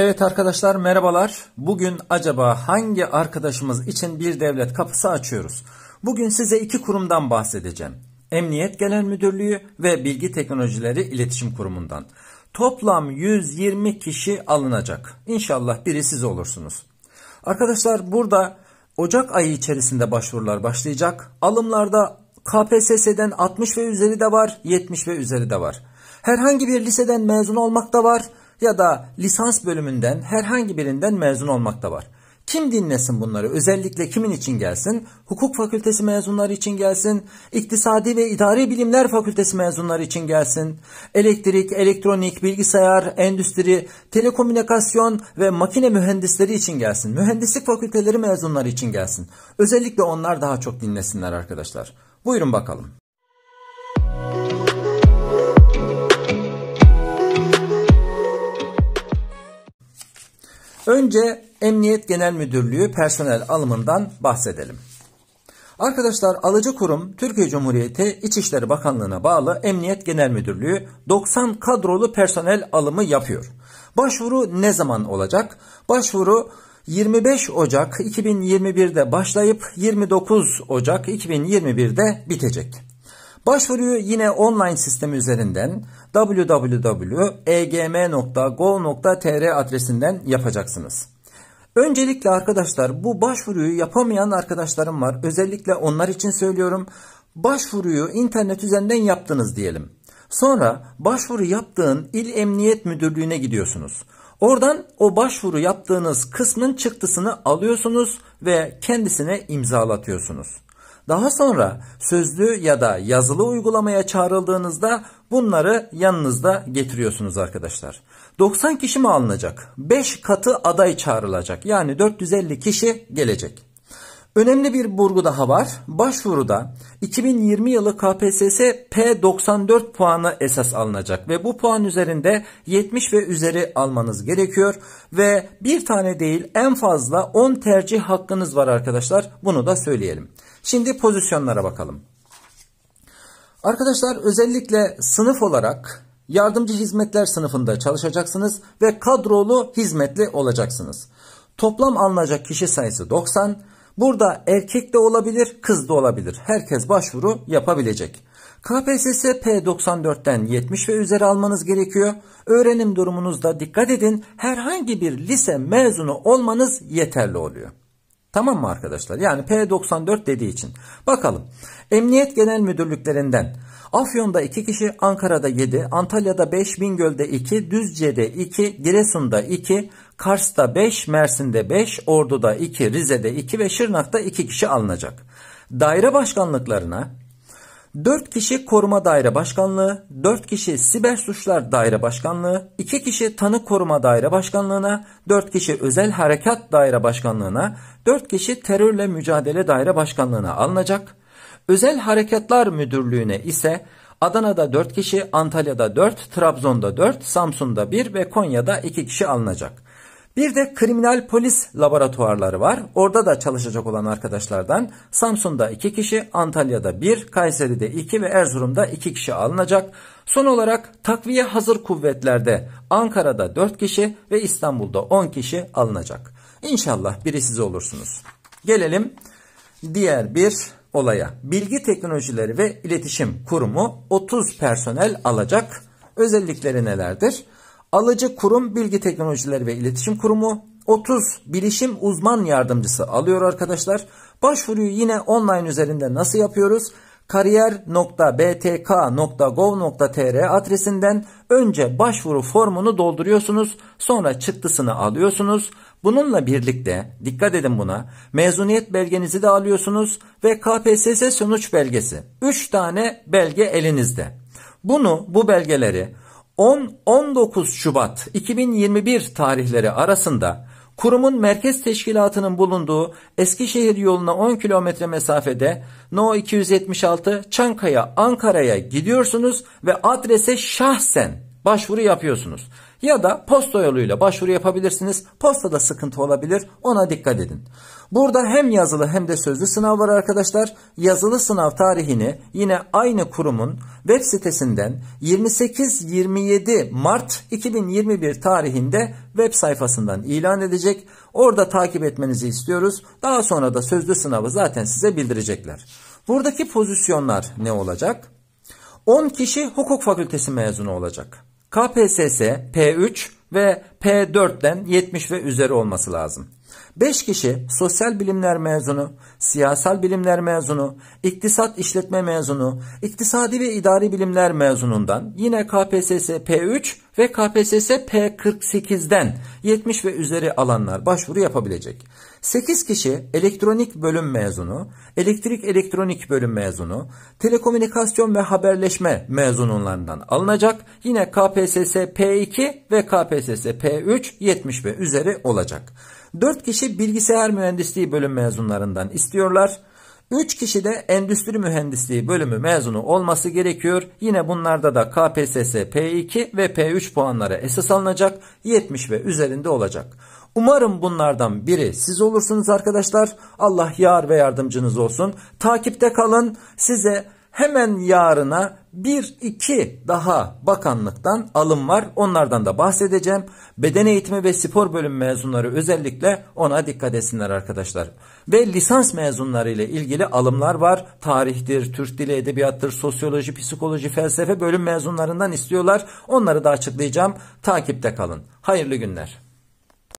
Evet arkadaşlar merhabalar. Bugün acaba hangi arkadaşımız için bir devlet kapısı açıyoruz? Bugün size iki kurumdan bahsedeceğim. Emniyet Genel Müdürlüğü ve Bilgi Teknolojileri İletişim Kurumu'ndan. Toplam 120 kişi alınacak. İnşallah biri siz olursunuz. Arkadaşlar burada Ocak ayı içerisinde başvurular başlayacak. Alımlarda KPSS'den 60 ve üzeri de var, 70 ve üzeri de var. Herhangi bir liseden mezun olmak da var ya da lisans bölümünden herhangi birinden mezun olmakta var. Kim dinlesin bunları? Özellikle kimin için gelsin? Hukuk fakültesi mezunları için gelsin. İktisadi ve İdari Bilimler Fakültesi mezunları için gelsin. Elektrik, elektronik, bilgisayar, endüstri, telekomünikasyon ve makine mühendisleri için gelsin. Mühendislik fakülteleri mezunları için gelsin. Özellikle onlar daha çok dinlesinler arkadaşlar. Buyurun bakalım. Önce Emniyet Genel Müdürlüğü personel alımından bahsedelim. Arkadaşlar alıcı kurum Türkiye Cumhuriyeti İçişleri Bakanlığı'na bağlı Emniyet Genel Müdürlüğü 90 kadrolu personel alımı yapıyor. Başvuru ne zaman olacak? Başvuru 25 Ocak 2021'de başlayıp 29 Ocak 2021'de bitecek. Başvuruyu yine online sistem üzerinden www.egm.go.tr adresinden yapacaksınız. Öncelikle arkadaşlar bu başvuruyu yapamayan arkadaşlarım var. Özellikle onlar için söylüyorum. Başvuruyu internet üzerinden yaptınız diyelim. Sonra başvuru yaptığın il emniyet müdürlüğüne gidiyorsunuz. Oradan o başvuru yaptığınız kısmın çıktısını alıyorsunuz ve kendisine imzalatıyorsunuz. Daha sonra sözlü ya da yazılı uygulamaya çağrıldığınızda bunları yanınızda getiriyorsunuz arkadaşlar. 90 kişi mi alınacak? 5 katı aday çağrılacak. Yani 450 kişi gelecek. Önemli bir burgu daha var. Başvuruda 2020 yılı KPSS P94 puanı esas alınacak ve bu puan üzerinde 70 ve üzeri almanız gerekiyor ve bir tane değil en fazla 10 tercih hakkınız var arkadaşlar. Bunu da söyleyelim. Şimdi pozisyonlara bakalım. Arkadaşlar özellikle sınıf olarak yardımcı hizmetler sınıfında çalışacaksınız ve kadrolu hizmetli olacaksınız. Toplam alınacak kişi sayısı 90, Burada erkek de olabilir, kız da olabilir. Herkes başvuru yapabilecek. KPSS P94'ten 70 ve üzeri almanız gerekiyor. Öğrenim durumunuzda dikkat edin. Herhangi bir lise mezunu olmanız yeterli oluyor. Tamam mı arkadaşlar? Yani P94 dediği için. Bakalım. Emniyet Genel Müdürlüklerinden Afyon'da 2 kişi, Ankara'da 7, Antalya'da 5, Bingöl'de 2, Düzce'de 2, Giresun'da 2, Kars'ta 5, Mersin'de 5, Ordu'da 2, Rize'de 2 ve Şırnak'ta 2 kişi alınacak. Daire başkanlıklarına 4 kişi koruma daire başkanlığı, 4 kişi siber suçlar daire başkanlığı, 2 kişi tanı koruma daire başkanlığına, 4 kişi özel harekat daire başkanlığına, 4 kişi terörle mücadele daire başkanlığına alınacak. Özel harekatlar müdürlüğüne ise Adana'da 4 kişi, Antalya'da 4, Trabzon'da 4, Samsun'da 1 ve Konya'da 2 kişi alınacak. Bir de kriminal polis laboratuvarları var. Orada da çalışacak olan arkadaşlardan Samsun'da 2 kişi, Antalya'da 1, Kayseri'de 2 ve Erzurum'da 2 kişi alınacak. Son olarak takviye hazır kuvvetlerde Ankara'da 4 kişi ve İstanbul'da 10 kişi alınacak. İnşallah biri siz olursunuz. Gelelim diğer bir olaya. Bilgi Teknolojileri ve İletişim Kurumu 30 personel alacak. Özellikleri nelerdir? Alıcı kurum Bilgi Teknolojileri ve İletişim Kurumu 30 bilişim uzman yardımcısı alıyor arkadaşlar. Başvuruyu yine online üzerinde nasıl yapıyoruz? kariyer.btk.gov.tr adresinden önce başvuru formunu dolduruyorsunuz, sonra çıktısını alıyorsunuz. Bununla birlikte dikkat edin buna. Mezuniyet belgenizi de alıyorsunuz ve KPSS sonuç belgesi. 3 tane belge elinizde. Bunu bu belgeleri 10-19 Şubat 2021 tarihleri arasında kurumun merkez teşkilatının bulunduğu Eskişehir yoluna 10 kilometre mesafede No 276 Çankaya Ankara'ya gidiyorsunuz ve adrese şahsen başvuru yapıyorsunuz. Ya da posta yoluyla başvuru yapabilirsiniz. Postada sıkıntı olabilir. Ona dikkat edin. Burada hem yazılı hem de sözlü sınav var arkadaşlar. Yazılı sınav tarihini yine aynı kurumun web sitesinden 28-27 Mart 2021 tarihinde web sayfasından ilan edecek. Orada takip etmenizi istiyoruz. Daha sonra da sözlü sınavı zaten size bildirecekler. Buradaki pozisyonlar ne olacak? 10 kişi hukuk fakültesi mezunu olacak. KPSS P3 ve P4'ten 70 ve üzeri olması lazım. 5 kişi sosyal bilimler mezunu, siyasal bilimler mezunu, iktisat işletme mezunu, iktisadi ve idari bilimler mezunundan yine KPSS P3 ve KPSS P48'den 70 ve üzeri alanlar başvuru yapabilecek. 8 kişi elektronik bölüm mezunu, elektrik elektronik bölüm mezunu, telekomünikasyon ve haberleşme mezunlarından alınacak. Yine KPSS P2 ve KPSS P3 70 ve üzeri olacak. 4 kişi kişi bilgisayar mühendisliği bölüm mezunlarından istiyorlar. 3 kişi de endüstri mühendisliği bölümü mezunu olması gerekiyor. Yine bunlarda da KPSS P2 ve P3 puanları esas alınacak. 70 ve üzerinde olacak. Umarım bunlardan biri siz olursunuz arkadaşlar. Allah yar ve yardımcınız olsun. Takipte kalın. Size hemen yarına bir iki daha bakanlıktan alım var. Onlardan da bahsedeceğim. Beden eğitimi ve spor bölüm mezunları özellikle ona dikkat etsinler arkadaşlar. Ve lisans mezunları ile ilgili alımlar var. Tarihtir, Türk dili, edebiyattır, sosyoloji, psikoloji, felsefe bölüm mezunlarından istiyorlar. Onları da açıklayacağım. Takipte kalın. Hayırlı günler.